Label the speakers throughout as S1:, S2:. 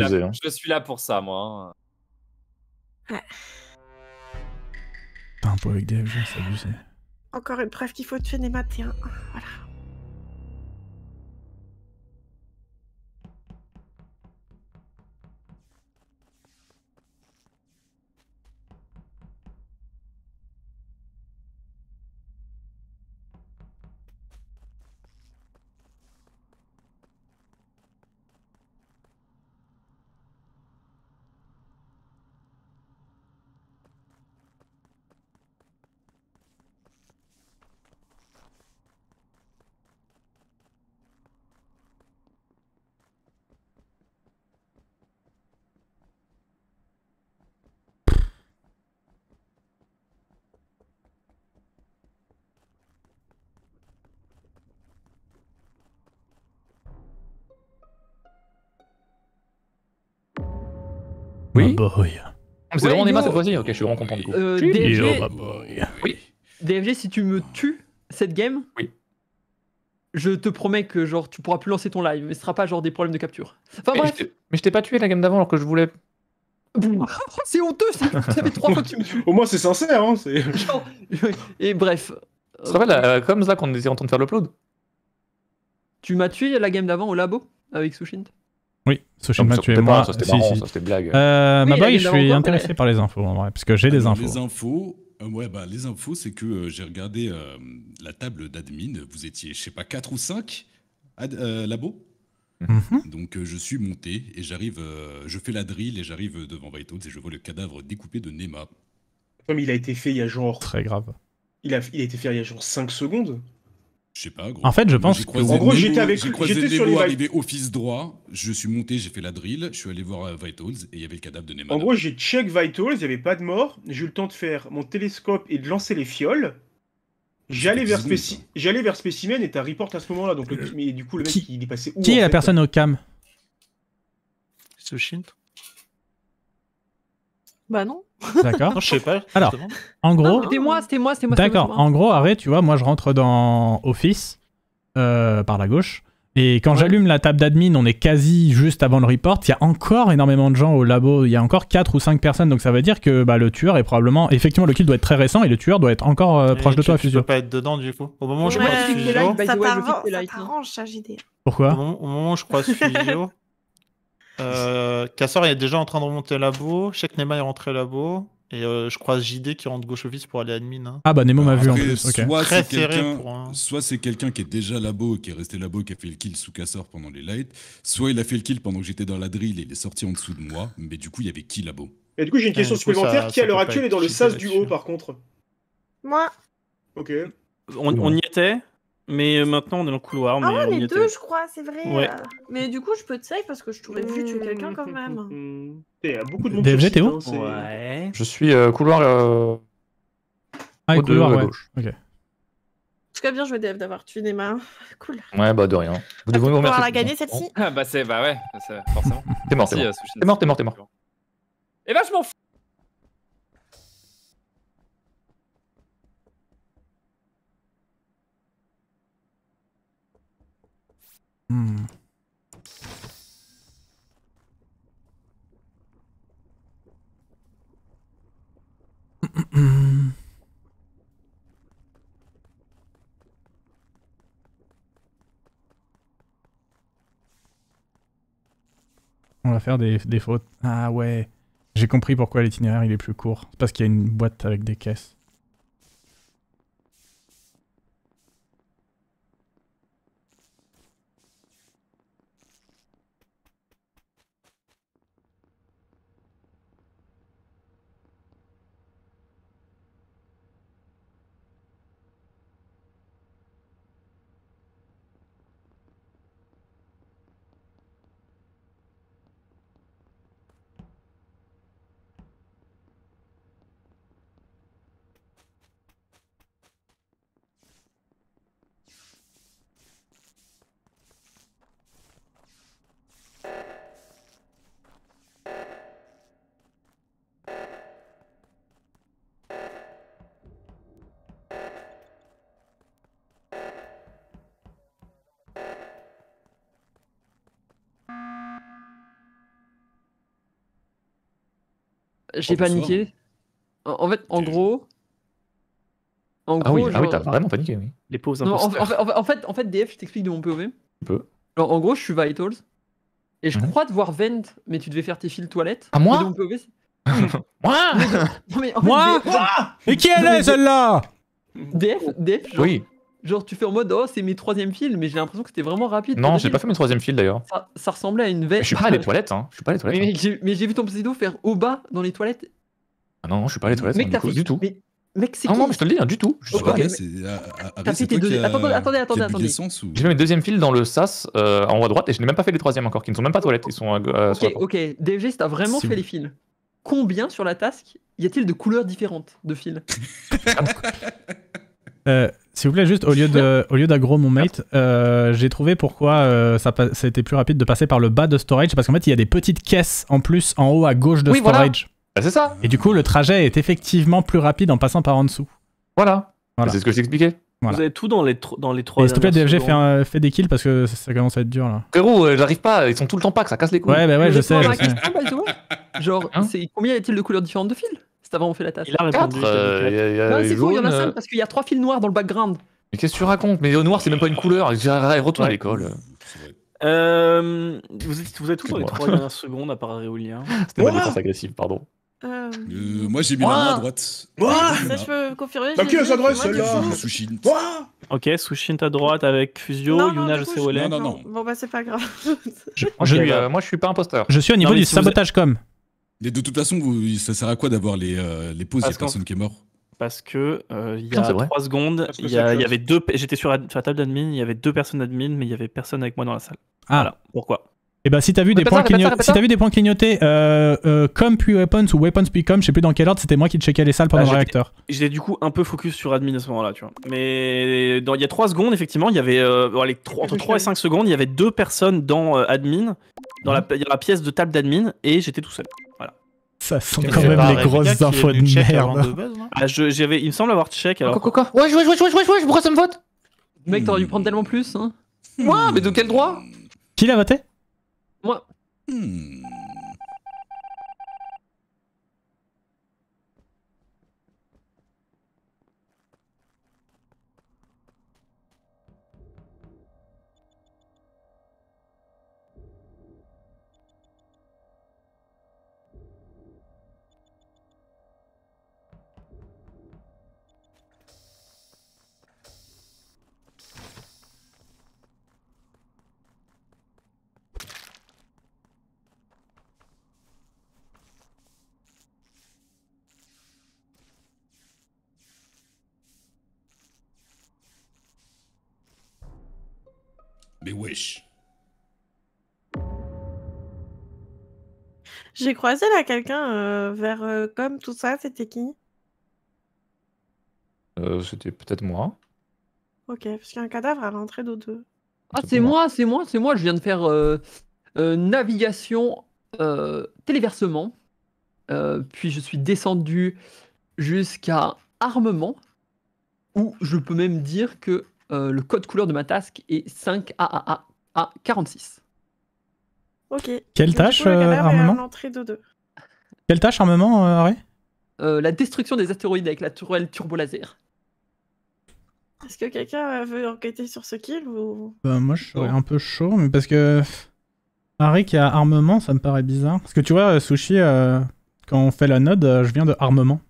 S1: Hein. Je suis là pour ça, moi.
S2: Hein. Ouais.
S3: T'as un peu avec des c'est abusé.
S2: Encore une preuve qu'il faut tuer des maths Voilà.
S4: Oui. Oh, boy. Bah ah, c'est vraiment des cette fois-ci, ok, je suis vraiment content du coup. Euh, oh, boy. Bah, bah
S5: oui. DFG, si tu me tues cette game, je te promets que genre tu pourras plus lancer ton live, mais ce sera pas genre des problèmes de capture. Enfin mais bref. Je mais je t'ai pas tué
S1: la game d'avant alors que je voulais.
S5: c'est honteux, ça,
S1: fait trois fois que tu me tues. Au moins c'est sincère, hein. Et bref. Tu te rappelles comme ça qu'on était en train de faire l'upload
S5: Tu m'as tué la game d'avant au labo avec Sushint
S3: oui, schéma tu es moi. si, ça, c'était blague. Euh, oui, ma je suis intéressé par les infos, en hein, vrai, parce que j'ai des infos. Les
S4: infos, euh, ouais, bah, les infos, c'est que euh, j'ai regardé la table d'admin. Vous étiez, je sais pas, 4 ou 5 labo mhm. Donc je suis monté et j'arrive, je fais la drill et j'arrive devant Vito et je vois le cadavre découpé de Nema. Comme il a été
S3: fait il y a genre. Très grave.
S4: Il a, il a été fait il y a genre 5 secondes. Je sais pas, gros. En fait, je pense que. En gros, j'étais avec J'ai croisé arrivé office droit. Je suis monté, j'ai fait la drill. Je suis allé voir euh, Vitals et il y avait le cadavre de Nemo. En
S3: gros, j'ai check Vitals, il n'y avait pas de mort. J'ai eu le temps de faire mon télescope et de lancer les fioles. J'allais vers, hein. J'allais vers Spécimen et t'as report à ce moment-là. Donc euh, Mais du coup, le mec, qui... il est passé où Qui est la personne au cam
S5: Bah non.
S6: D'accord. Non, je sais pas. Alors,
S5: en gros. C'était moi, c'était moi, c'était moi. D'accord. En
S3: gros, arrêt, tu vois, moi je rentre dans Office euh, par la gauche. Et quand j'allume la table d'admin, on est quasi juste avant le report. Il y a encore énormément de gens au labo. Il y a encore 4 ou 5 personnes. Donc ça veut dire que bah, le tueur est probablement. Effectivement, le kill doit être très récent et le tueur doit être encore euh, proche de toi, Fusion. Tu peux
S6: pas être dedans du coup. Au moment où je crois. Fusio. Ça t'arrange, hein. Pourquoi au moment, où je
S2: crois.
S6: Cassor euh, Kassor est déjà en train de remonter labo. Je Nema est rentré labo. Et euh, je croise JD qui rentre gauche office pour aller à admin. Hein. Ah bah Nemo m'a vu en plus. Soit
S4: c'est quelqu'un qui est déjà labo, qui est resté labo, qui a fait le kill sous cassor pendant les lights. Soit il a fait le kill pendant que j'étais dans la drill et il est sorti en dessous de moi. Mais du coup, il y avait qui labo Et du coup, j'ai une question supplémentaire. qui à l'heure actuelle est dans le
S6: sas du haut par
S3: contre Moi. Ok.
S7: On, on y était mais euh, maintenant, on est dans le
S1: couloir. Mais ah, ouais, on, deux, je
S2: crois, c'est vrai. Ouais. Mais du coup, je peux te save parce que je t'aurais vu tuer quelqu'un quand même. T'es à euh, beaucoup de monde. t'es où hein, Ouais.
S1: Je suis euh, couloir. Euh... Ah, couloir, à gauche. Ok. En tout
S2: cas, bien joué, Dev, d'avoir tué des mains.
S1: Cool. Ouais, bah de rien. Vous devriez vous remercier. On la gagner celle-ci. Ah, bah c'est, bah ouais, forcément. t'es mort, t'es mort. t'es mort, t'es mort, Et bah je m'en fous.
S3: On va faire des, fautes. Ah ouais. J'ai compris pourquoi l'itinéraire il est plus court. C'est parce qu'il y a une boîte avec des caisses.
S5: J'ai paniqué. En, fait, en ah gros. ah, oui. ah oui, t'as vraiment paniqué, oui. Les pauses. en, fait, en fait, DF, je t'explique de mon POV. Un peu. en gros, je suis Vitals. Et je mhm. crois te voir vent, mais tu devais faire tes fils toilettes. Ah, moi Moi Moi Mais qui elle est, celle-là DF, DF Oui. Genre, tu fais en mode, oh, c'est mes troisième fils, mais j'ai l'impression que c'était vraiment rapide. Non, j'ai pas fait mes
S1: troisième fils d'ailleurs.
S5: Ça, ressemblait à une veste. Je suis pas à les toilettes,
S1: hein. Je suis pas les toilettes.
S5: Hein. Mais, j'ai vu ton pseudo faire au bas dans les toilettes.
S4: Ah non, je suis pas à les toilettes, mec, hein, du, coup, du tout.
S1: Mais...
S5: Mec, c'est. Non, non, mais je te le dis, rien hein, du tout. Je suis pas
S4: ah, ah, ah, T'as fait tes deux. Attendez, attendez, attendez.
S1: J'ai mis mes deuxième fils dans le SAS euh, en haut à droite et je n'ai même pas fait les troisièmes encore, qui ne sont même pas toilettes. Ils sont. Euh, euh, ok,
S5: ok. si t'as vraiment fait les fils. Combien sur la task y a-t-il de couleurs différentes de fils
S3: euh, s'il vous plaît, juste au lieu d'aggro mon mate, j'ai trouvé pourquoi euh, ça, plus rapide de passer par le bas de storage parce qu'en fait il y a des petites caisses en plus en haut à gauche de storage. Bah, c'est ça. Et du coup le trajet est effectivement plus rapide en passant par en dessous. Voilà. Bah, c'est ce que je t'expliquais. Vous
S7: avez tout dans les, dans les trois. S'il te plaît, DFG, fait,
S3: fait des kills parce que ça, commence à être dur là.
S1: Frérot, euh, j'arrive pas, ils sont tout le temps que ça casse les couilles. Ouais, bah ouais, je, sais.
S5: Genre, hein combien y a-t-il de couleurs différentes de fils c'est avant on fait la tasse. Il a répondu. c'est il y en a 5 parce qu'il y a trois fils noirs dans le background.
S1: Mais qu'est-ce que tu racontes Mais au noir, c'est même pas une couleur. Retourne à l'école.
S7: Euh, vous, êtes, vous êtes les trois dernières secondes à part Réolien. C'était ma défense
S1: agressive, pardon.
S2: Euh,
S4: euh, moi j'ai mis la main à droite. Moi Ça
S2: je peux confirmer. à droite
S7: Ok, Sushin à droite avec Fusio,
S2: Yuna, je sais où elle est. Non, non, non. Bon bah c'est pas grave.
S1: moi je suis pas imposteur. Je suis au niveau du sabotage
S4: comme. Mais de toute façon, vous, ça sert à quoi d'avoir les, euh, les pauses Il personnes personne qui est mort.
S7: Parce que euh, il y ah, a trois secondes, il y, avait deux. J'étais sur, la table d'admin, il y avait deux personnes admin, mais il y avait personne avec moi dans la salle. Ah. Voilà. Pourquoi
S3: et eh ben, si t'as vu, des points si as vu des points clignotés, euh, euh comme puis weapons ou weapons puis com, je sais plus dans quel ordre, c'était moi qui checkais les salles pendant ah, le réacteur.
S7: J'étais du coup un peu focus sur admin à ce moment-là, tu vois. Mais il y a 3 secondes, effectivement, il y avait entre 3 et 5 secondes, il y avait deux personnes dans admin, mmh. dans la pièce de table d'admin, et j'étais tout seul.
S3: Ça sent quand même les grosses infos de merde.
S7: Ah, j'avais, il me semble avoir check. Ah, alors...
S5: ouais ouais ouais ouais ouais pourquoi ça me vote Mec,
S7: t'aurais dû prendre tellement plus. Hein.
S5: Moi, mais de quel droit Qui l'a voté Moi.
S4: Hmm.
S2: J'ai croisé là quelqu'un euh, vers euh, comme tout ça, c'était qui
S1: euh, C'était peut-être moi.
S2: Ok, parce qu'il un cadavre à l'entrée d'eau deux.
S5: Ah, c'est moi, c'est moi, c'est moi, je viens de faire navigation, téléversement, puis je suis descendu jusqu'à armement, où je peux même dire que euh, le code couleur de ma tasque est 5 AAA euh, à 46.
S2: Ok.
S3: Quelle tâche, armement
S2: Quelle euh,
S5: tâche armement, euh, la destruction des astéroïdes avec la tourelle
S2: turbolaser. Est-ce que quelqu'un veut enquêter sur ce kill bah, Moi, je serais
S3: un peu chaud, mais parce que. Harry qui a armement, ça me paraît bizarre. Parce que tu vois, Sushi, quand on fait la node, je viens de armement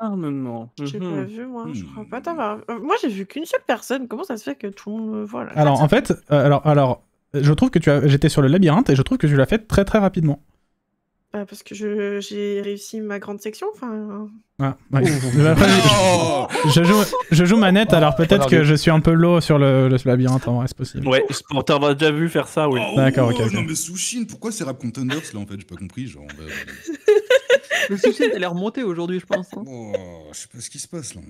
S2: armement. J'ai pas mmh vu, moi. Je crois pas mmh. t'avoir- Moi, j'ai vu qu'une seule personne. Comment ça se fait que tout le monde me voit Alors, en
S3: fait, euh, alors, alors, je trouve que tu as. J'étais sur le labyrinthe et je trouve que je l'ai fait très très rapidement.
S2: Bah, parce que j'ai réussi ma grande section. Enfin, hein.
S3: ah, ouais. Oh je, joue, je joue manette, alors peut-être que je suis un peu low sur le, le labyrinthe, en vrai, c'est possible.
S7: Ouais, t'en a déjà vu faire ça,
S4: oui. D'accord, ok, oh, Non pourquoi c'est Rap Contenders là en fait J'ai pas compris. Genre, bah, bah.
S5: Le souci, elle est remontée aujourd'hui, je pense. Hein. Oh,
S4: je sais pas ce qui se passe là.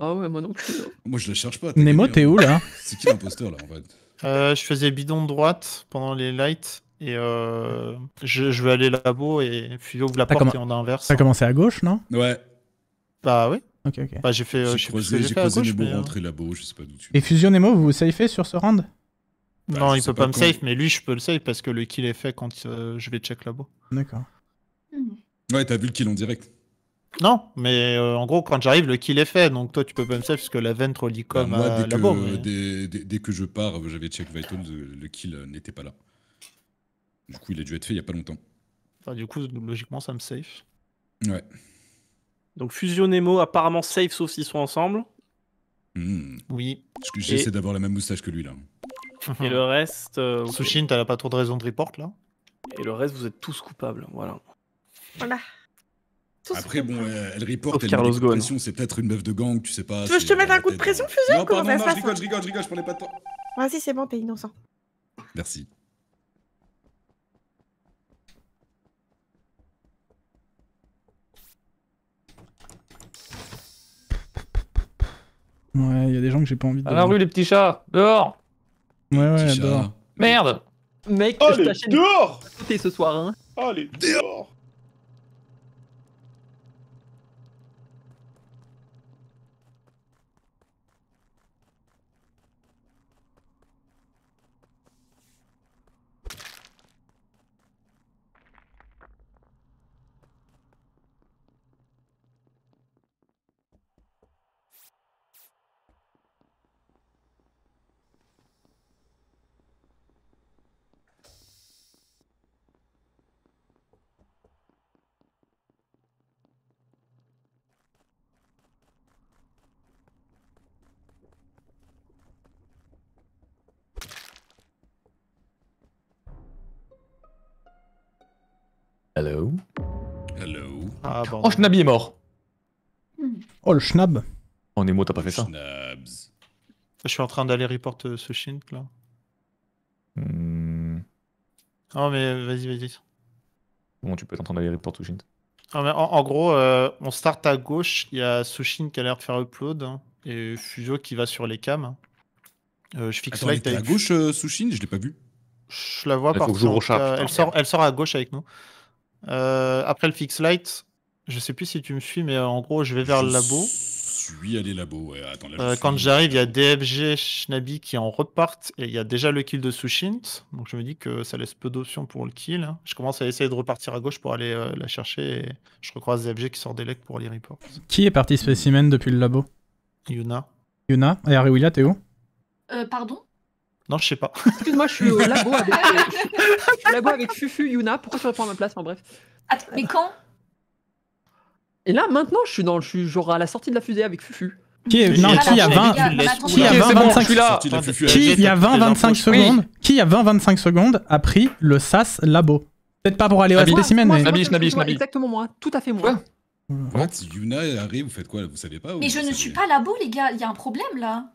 S5: Ah ouais, moi non plus. Hein.
S4: Moi je le cherche pas. Nemo, hein. t'es où là C'est qui l'imposteur là en fait
S6: euh, je faisais bidon de droite pendant les lights et euh, je, je vais aller là et puis ouvre la porte en et
S4: on inverse.
S3: T'as commencé à gauche, non
S6: Ouais, Bah oui, Ok, ok. bah, j'ai fait. Euh, j'ai croisé, rentrer là
S4: je sais pas d'où tu Et Fusion
S3: Nemo, vous vous safez sur ce round non, bah, il peut pas, me safe,
S6: mais lui je peux le save parce que le kill est fait quand je vais check là
S4: D'accord. Mmh. Ouais, t'as vu le kill en direct.
S6: Non, mais euh, en gros, quand j'arrive, le kill est fait. Donc toi, tu peux pas me save parce que la vente lit bah, comme moi, dès, que,
S4: dès, que je pars, j'avais check Vital, euh, le kill euh, n'était pas là. Du coup, il a dû être fait il y a pas longtemps.
S6: du coup, logiquement, ça me safe.
S4: Ouais.
S7: Donc Fusion Nemo, apparemment safe sauf s'ils sont ensemble.
S4: Mmh. Oui. J'essaie d'avoir la même moustache que lui là.
S7: Et le reste. Sushin, t'as pas trop de raison de report là Et le reste, vous êtes tous coupables, voilà. Voilà.
S4: Après, bon, elle reporte, elle Carlos met la pression, c'est peut-être une meuf de gang, tu sais pas. Tu veux que je te mette un coup de pression,
S2: hein. fusil Non, pas, non, je rigole, je
S4: rigole, je rigole, je prenais pas de temps.
S2: Vas-y, c'est bon, t'es innocent.
S4: Merci.
S3: Ouais, il y a des gens que j'ai pas envie de. À la rue, les
S1: petits chats Dehors Ouais, ouais, dehors. Merde Mec, oh, je t'achète. Dehors
S5: ce soir, hein Allez, oh, dehors
S1: Hello. Hello. Ah, oh, est mort. Hmm. Oh, le Schnab. Oh, en émo, t'as pas fait ça. Je suis en train
S6: d'aller report Sushin euh, là.
S4: Non, hmm.
S6: ah, mais euh,
S1: vas-y, vas-y. Bon, tu peux t'entendre aller report Sushin. Non,
S6: ah, mais en, gros, euh, on start à gauche. Il y a Sushin qui a l'air de faire upload hein, et Fuzio qui va sur les cams.
S4: je fixe Attends, light. à gauche, Sushin Je l'ai pas vu. Je la vois parce que Elle sort,
S6: elle sort à gauche avec nous. Euh, après le fix light, je sais plus si tu me suis, mais euh, en gros, je vais vers le labo.
S4: Suis allé labo, ouais. Attends, euh, quand j'arrive,
S6: il y a DFG, Schnabi qui en repartent et il y a déjà le kill de Sushint. Donc je me dis que ça laisse peu d'options pour le kill. Hein. Je commence à essayer de repartir à gauche pour aller euh, la chercher et je recroise DFG qui sort des legs pour les reports.
S3: Qui est parti spécimen depuis le labo Yuna. Yuna Et Ariwilla, t'es où
S2: Pardon
S6: non, je sais pas.
S5: Excuse-moi, euh, je suis au labo avec, Fufu, Yuna. Pourquoi tu réponds à ma place bref. mais quand Et là, maintenant, je suis dans, je genre à la sortie de la fusée avec Fufu. Qui est, non, qui a 20, qui a 20, 25, qui
S4: il y a 20, 25 secondes,
S3: qui a 20, 25 secondes a pris le SAS Labo.
S4: Peut-être pas pour aller au spécimen, mais. Exactement
S5: moi, tout à fait moi.
S4: En Yuna arrive, vous faites quoi Vous savez pas Mais je
S2: ne suis pas Labo, les gars. Il y a un problème là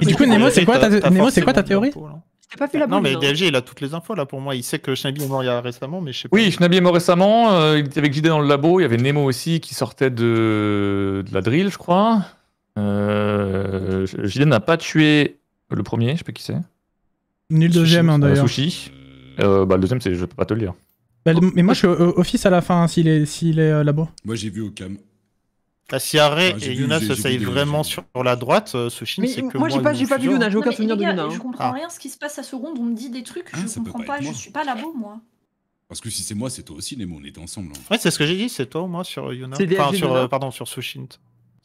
S2: du coup,
S6: Nemo, c'est quoi, ta... Nemo, c'est quoi
S1: ta théorie
S2: pas vu la Non, mais DLG,
S6: il a toutes les infos là pour moi. Il sait que Schnabi est mort y a récemment, mais je sais pas.
S1: Oui, Schnabi est mort récemment. Euh, il était avec JD dans le labo. Il y avait Nemo aussi qui sortait de, de la drill, je crois. Euh... JD n'a pas tué le premier, je sais pas qui c'est.
S3: Nul deuxième, hein, euh, d'ailleurs.
S1: Sushi. Euh, bah, le deuxième, c'est je peux pas te le dire.
S3: Bah, oh. mais moi, je suis office à la fin, hein, s'il est, s'il est labo.
S1: Moi, j'ai vu au cam.
S6: Aré ah, et Yuna se saillent vraiment sur la droite, euh, ce c'est
S2: que. Moi, j'ai
S4: pas, pas vu Yuna, j'ai aucun souvenir de Yuna. Hein. Je comprends ah. rien
S2: ce qui se passe à ce ronde, on me dit des trucs, ah, je comprends pas, je suis pas là-bas, moi.
S4: Parce que si c'est moi, c'est toi aussi, Nemo, on était ensemble. Hein. Ouais, c'est ce que j'ai dit, c'est toi ou moi
S6: sur euh, Yuna. Enfin, sur, euh, pardon, sur Sushint.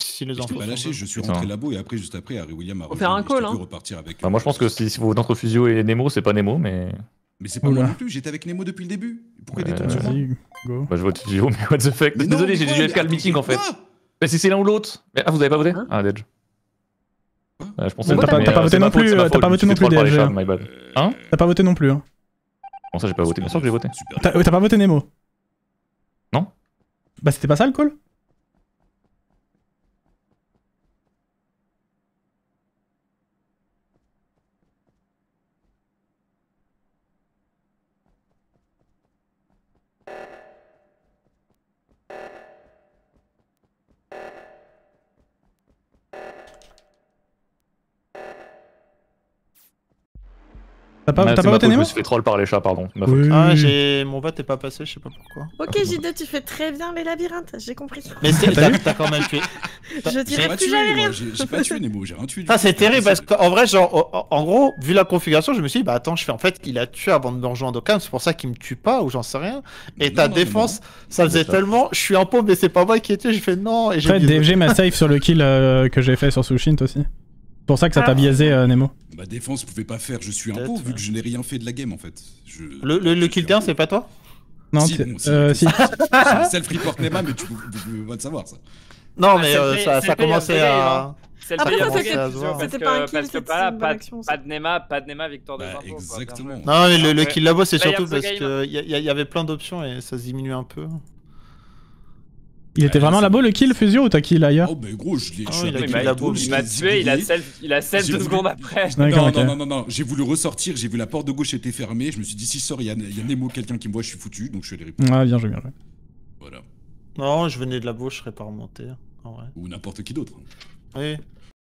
S4: Si les enfants. Je pas lâché, je suis rentré là-bas et après, juste après, Harry William a faire un
S5: call, hein. repartir avec.
S1: Bah, moi, je pense que si vous êtes entre Fusio et Nemo, c'est pas Nemo, mais. Mais
S4: c'est pas moi non plus, j'étais avec Nemo depuis le début. Pourquoi des détourne
S1: sur moi Bah, je vois Fusio, mais what the fuck. Désolé, j'ai dû FK le meeting en fait. Bah si c'est l'un ou l'autre. Ah, vous avez pas voté hein Ah, Dej. Bah je pensais t'as pas, pas, voté non plus, euh, t'as pas voté non plus, Dej,
S3: Hein T'as pas voté non plus. Hein.
S1: Bon, ça j'ai pas voté, bien sûr que j'ai voté. T'as
S3: euh, pas voté Nemo Non Bah c'était pas ça le call
S1: T'as pas, pas voté Nemo Je me suis fait troll par les chats, pardon. Ah, j'ai...
S6: Mon vote est pas passé, je sais pas pourquoi. Ok, j
S2: tu fais très bien les labyrinthes, j'ai compris. Mais c'est... Ah,
S4: t'as quand même tué.
S2: Je dirais plus rien. J'ai pas tué
S4: Nemo, j'ai rien tué. Ça ah, c'est
S6: terrible parce qu'en vrai, genre, en gros, vu la configuration, je me suis dit, bah attends, je fais en fait, il a tué avant de me rejoindre au c'est pour ça qu'il me tue pas ou j'en sais rien. Et ta défense, ça faisait tellement, je suis un pauvre,
S4: mais c'est pas moi qui ai tué, j'ai fait non. Et j'ai DFG m'a
S3: safe sur le kill euh, que j'ai fait sur Sushint aussi. C'est pour ça que ça t'a ah. biaisé, euh, Nemo.
S4: Ma défense pouvait pas faire, je suis un pauvre vu que je n'ai rien fait de la game en fait. Le, le, le kill c'est pas toi Non, si, bon, si, euh, Self-report Nema, mais tu peux pas savoir ça. Non, ah, mais euh, ça, ça commençait à. Après, ça, c'était
S7: pas un kill, parce que pas, pas, pas de Nema, pas de Nema, victoire de partout. Bah, exactement. Non, mais le, kill labo, c'est surtout parce qu'il
S6: hein. y, y avait plein d'options et ça se diminuait un peu.
S3: Il était vraiment là-bas le kill, Fusio, ou t'as kill ailleurs Oh,
S4: mais gros, je l'ai oh, ah, tué. Il m'a tué, il a self, il a self deux secondes après. Non, non, non, non, non, j'ai voulu ressortir, j'ai vu la porte de gauche était fermée. Je me suis dit, si sort, il y, a Nemo, quelqu'un qui me voit, je suis foutu, donc je suis allé
S3: répondre. Ah, bien joué, bien joué.
S4: Voilà. Non, je venais de là-bas, je serais pas remonté. Ou n'importe qui d'autre.
S6: Hein. Oui.